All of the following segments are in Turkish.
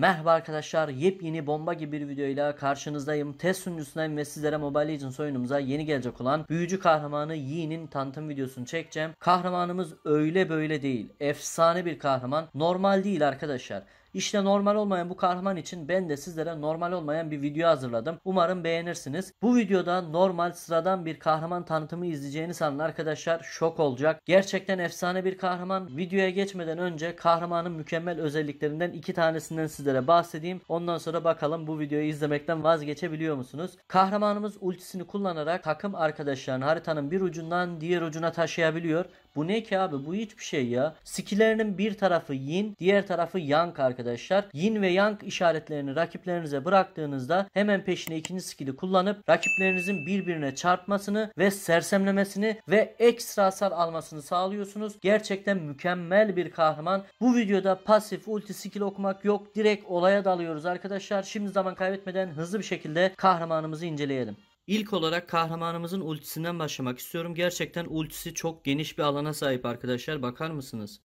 Merhaba arkadaşlar yepyeni bomba gibi bir videoyla karşınızdayım. Test sunucusundan ve sizlere Mobile Legends oyunumuza yeni gelecek olan büyücü kahramanı Yi'nin tanıtım videosunu çekeceğim. Kahramanımız öyle böyle değil. Efsane bir kahraman. Normal değil arkadaşlar. İşte normal olmayan bu kahraman için ben de sizlere normal olmayan bir video hazırladım. Umarım beğenirsiniz. Bu videoda normal sıradan bir kahraman tanıtımı izleyeceğini sanan arkadaşlar şok olacak. Gerçekten efsane bir kahraman. Videoya geçmeden önce kahramanın mükemmel özelliklerinden iki tanesinden sizlere bahsedeyim. Ondan sonra bakalım bu videoyu izlemekten vazgeçebiliyor musunuz? Kahramanımız ultisini kullanarak takım arkadaşlarını haritanın bir ucundan diğer ucuna taşıyabiliyor. Bu ne ki abi? Bu hiçbir şey ya. Skilerinin bir tarafı yin, diğer tarafı yang arkadaşlar. Yin ve yang işaretlerini rakiplerinize bıraktığınızda hemen peşine ikinci skili kullanıp rakiplerinizin birbirine çarpmasını ve sersemlemesini ve ekstra hasar almasını sağlıyorsunuz. Gerçekten mükemmel bir kahraman. Bu videoda pasif ulti skill okumak yok. Direkt olaya dalıyoruz arkadaşlar. Şimdi zaman kaybetmeden hızlı bir şekilde kahramanımızı inceleyelim. İlk olarak kahramanımızın ultisinden başlamak istiyorum. Gerçekten ultisi çok geniş bir alana sahip arkadaşlar. Bakar mısınız?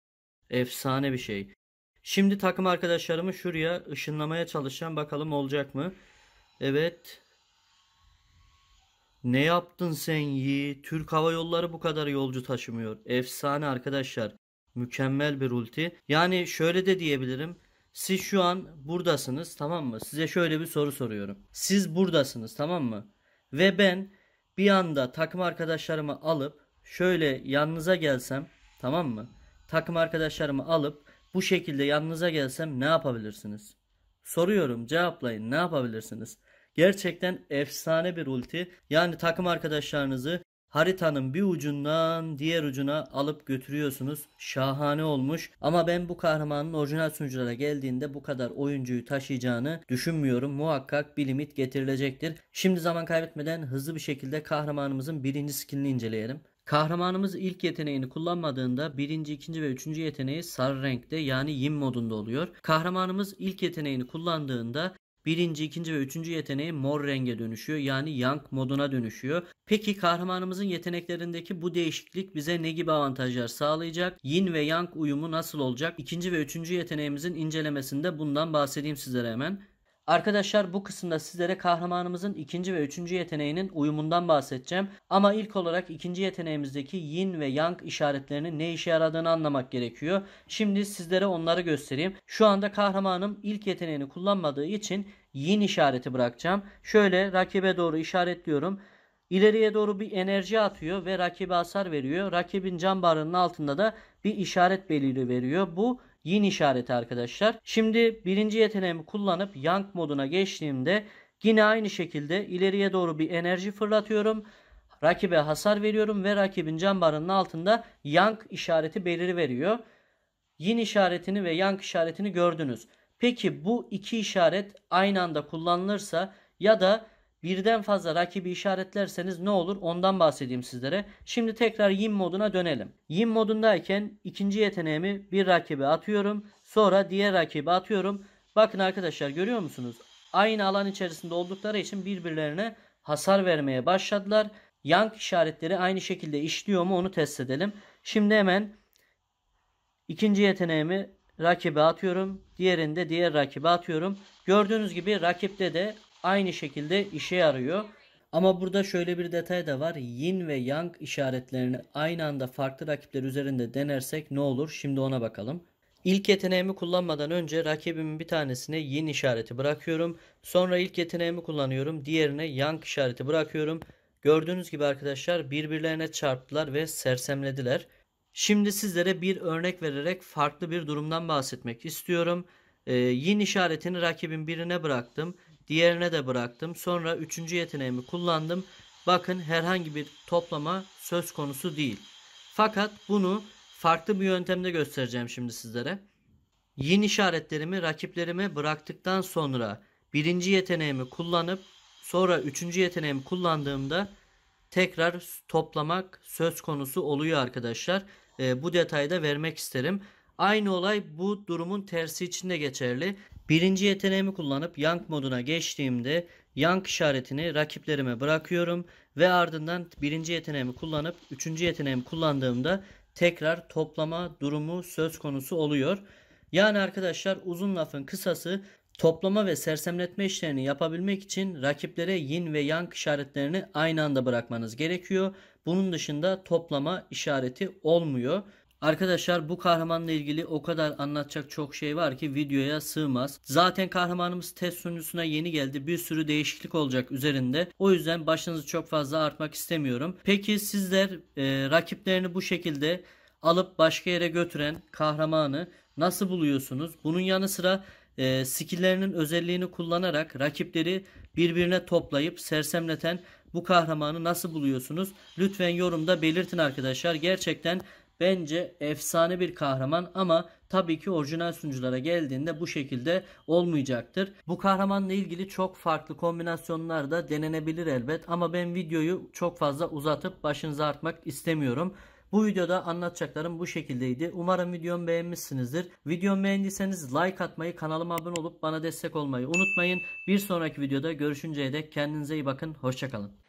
Efsane bir şey. Şimdi takım arkadaşlarımı şuraya ışınlamaya çalışacağım. Bakalım olacak mı? Evet. Ne yaptın sen yi? Türk Hava Yolları bu kadar yolcu taşımıyor. Efsane arkadaşlar. Mükemmel bir ulti. Yani şöyle de diyebilirim. Siz şu an buradasınız tamam mı? Size şöyle bir soru soruyorum. Siz buradasınız tamam mı? Ve ben bir anda takım arkadaşlarımı alıp şöyle yanınıza gelsem tamam mı? Takım arkadaşlarımı alıp bu şekilde yanınıza gelsem ne yapabilirsiniz? Soruyorum cevaplayın ne yapabilirsiniz? Gerçekten efsane bir ulti. Yani takım arkadaşlarınızı haritanın bir ucundan diğer ucuna alıp götürüyorsunuz. Şahane olmuş. Ama ben bu kahramanın orijinal sunuculara geldiğinde bu kadar oyuncuyu taşıyacağını düşünmüyorum. Muhakkak bir limit getirilecektir. Şimdi zaman kaybetmeden hızlı bir şekilde kahramanımızın birinci skillini inceleyelim. Kahramanımız ilk yeteneğini kullanmadığında birinci, ikinci ve üçüncü yeteneği sarı renkte yani yin modunda oluyor. Kahramanımız ilk yeteneğini kullandığında Birinci, ikinci ve üçüncü yeteneği mor renge dönüşüyor. Yani Yang moduna dönüşüyor. Peki kahramanımızın yeteneklerindeki bu değişiklik bize ne gibi avantajlar sağlayacak? Yin ve Yang uyumu nasıl olacak? İkinci ve üçüncü yeteneğimizin incelemesinde bundan bahsedeyim sizlere hemen. Arkadaşlar bu kısımda sizlere kahramanımızın ikinci ve üçüncü yeteneğinin uyumundan bahsedeceğim. Ama ilk olarak ikinci yeteneğimizdeki yin ve yang işaretlerinin ne işe yaradığını anlamak gerekiyor. Şimdi sizlere onları göstereyim. Şu anda kahramanım ilk yeteneğini kullanmadığı için yin işareti bırakacağım. Şöyle rakibe doğru işaretliyorum. İleriye doğru bir enerji atıyor ve rakibe hasar veriyor. Rakibin can barının altında da bir işaret belirli veriyor. Bu yin işareti arkadaşlar. Şimdi birinci yeteneğimi kullanıp yang moduna geçtiğimde yine aynı şekilde ileriye doğru bir enerji fırlatıyorum. Rakibe hasar veriyorum ve rakibin can barının altında yang işareti beliri veriyor. Yin işaretini ve yang işaretini gördünüz. Peki bu iki işaret aynı anda kullanılırsa ya da birden fazla rakibi işaretlerseniz ne olur ondan bahsedeyim sizlere. Şimdi tekrar yin moduna dönelim. Yin modundayken ikinci yeteneğimi bir rakibe atıyorum. Sonra diğer rakibe atıyorum. Bakın arkadaşlar görüyor musunuz? Aynı alan içerisinde oldukları için birbirlerine hasar vermeye başladılar. Yank işaretleri aynı şekilde işliyor mu onu test edelim. Şimdi hemen ikinci yeteneğimi rakibe atıyorum. Diğerinde diğer rakibe atıyorum. Gördüğünüz gibi rakipte de aynı şekilde işe yarıyor. Ama burada şöyle bir detay da var. Yin ve Yang işaretlerini aynı anda farklı rakipler üzerinde denersek ne olur? Şimdi ona bakalım. İlk yeteneğimi kullanmadan önce rakibimin bir tanesine Yin işareti bırakıyorum. Sonra ilk yeteneğimi kullanıyorum. Diğerine Yang işareti bırakıyorum. Gördüğünüz gibi arkadaşlar birbirlerine çarptılar ve sersemlediler. Şimdi sizlere bir örnek vererek farklı bir durumdan bahsetmek istiyorum. Ee, yin işaretini rakibin birine bıraktım. Diğerine de bıraktım. Sonra üçüncü yeteneğimi kullandım. Bakın herhangi bir toplama söz konusu değil. Fakat bunu farklı bir yöntemde göstereceğim şimdi sizlere. Yin işaretlerimi rakiplerime bıraktıktan sonra birinci yeteneğimi kullanıp sonra üçüncü yeteneğimi kullandığımda tekrar toplamak söz konusu oluyor arkadaşlar. E, bu detayı da vermek isterim. Aynı olay bu durumun tersi için de geçerli. Birinci yeteneğimi kullanıp yank moduna geçtiğimde yank işaretini rakiplerime bırakıyorum ve ardından birinci yeteneğimi kullanıp üçüncü yeteneğimi kullandığımda tekrar toplama durumu söz konusu oluyor. Yani arkadaşlar uzun lafın kısası toplama ve sersemletme işlerini yapabilmek için rakiplere yin ve yang işaretlerini aynı anda bırakmanız gerekiyor. Bunun dışında toplama işareti olmuyor. Arkadaşlar bu kahramanla ilgili o kadar anlatacak çok şey var ki videoya sığmaz. Zaten kahramanımız test sunucusuna yeni geldi. Bir sürü değişiklik olacak üzerinde. O yüzden başınızı çok fazla artmak istemiyorum. Peki sizler e, rakiplerini bu şekilde alıp başka yere götüren kahramanı nasıl buluyorsunuz? Bunun yanı sıra e, skilllerinin özelliğini kullanarak rakipleri birbirine toplayıp sersemleten bu kahramanı nasıl buluyorsunuz? Lütfen yorumda belirtin arkadaşlar. Gerçekten Bence efsane bir kahraman ama tabii ki orijinal sunuculara geldiğinde bu şekilde olmayacaktır. Bu kahramanla ilgili çok farklı kombinasyonlar da denenebilir elbet ama ben videoyu çok fazla uzatıp başınıza artmak istemiyorum. Bu videoda anlatacaklarım bu şekildeydi. Umarım videomu beğenmişsinizdir. Videomu beğendiyseniz like atmayı, kanalıma abone olup bana destek olmayı unutmayın. Bir sonraki videoda görüşünceye dek kendinize iyi bakın. Hoşçakalın.